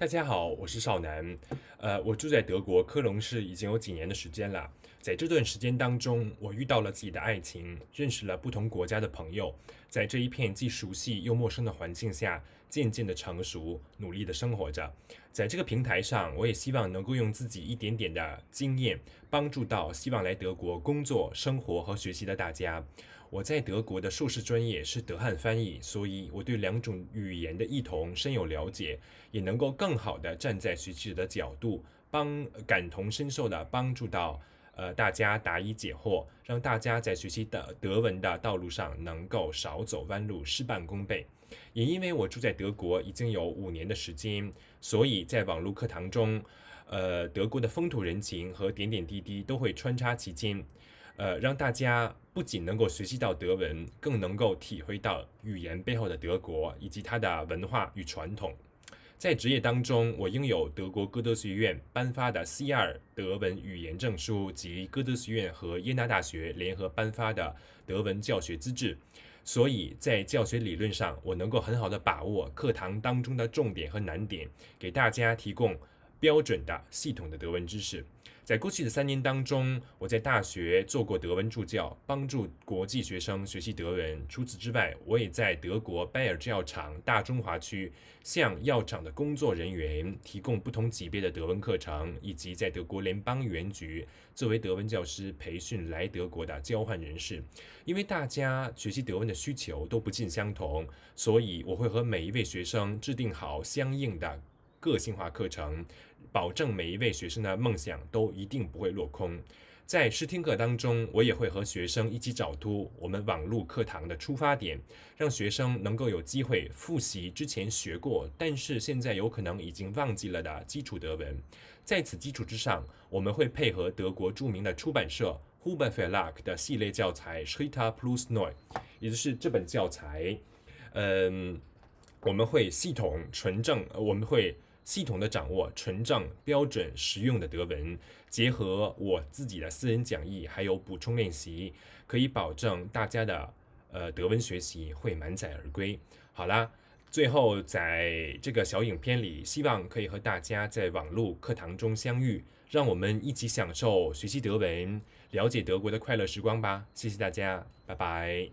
大家好，我是少南，呃，我住在德国科隆市已经有几年的时间了，在这段时间当中，我遇到了自己的爱情，认识了不同国家的朋友，在这一片既熟悉又陌生的环境下。渐渐的成熟，努力的生活着。在这个平台上，我也希望能够用自己一点点的经验，帮助到希望来德国工作、生活和学习的大家。我在德国的硕士专业是德汉翻译，所以我对两种语言的异同深有了解，也能够更好的站在学习者的角度，帮感同身受的帮助到。呃，大家答疑解惑，让大家在学习的德文的道路上能够少走弯路，事半功倍。也因为我住在德国已经有五年的时间，所以在网络课堂中，呃，德国的风土人情和点点滴滴都会穿插其间，呃，让大家不仅能够学习到德文，更能够体会到语言背后的德国以及它的文化与传统。在职业当中，我拥有德国歌德学院颁发的 C2 德文语言证书及歌德学院和耶纳大学联合颁发的德文教学资质，所以在教学理论上，我能够很好的把握课堂当中的重点和难点，给大家提供标准的系统的德文知识。在过去的三年当中，我在大学做过德文助教，帮助国际学生学习德文。除此之外，我也在德国拜耳制药厂大中华区向药厂的工作人员提供不同级别的德文课程，以及在德国联邦语言局作为德文教师培训来德国的交换人士。因为大家学习德文的需求都不尽相同，所以我会和每一位学生制定好相应的。个性化课程，保证每一位学生的梦想都一定不会落空。在试听课当中，我也会和学生一起找出我们网络课堂的出发点，让学生能够有机会复习之前学过但是现在有可能已经忘记了的基础德文。在此基础之上，我们会配合德国著名的出版社 Huber Verlag 的系列教材 Schritte Plus n e u 也就是这本教材。嗯，我们会系统、纯正，我们会。系统的掌握纯正、标准、实用的德文，结合我自己的私人讲义，还有补充练习，可以保证大家的呃德文学习会满载而归。好啦，最后在这个小影片里，希望可以和大家在网络课堂中相遇，让我们一起享受学习德文、了解德国的快乐时光吧。谢谢大家，拜拜。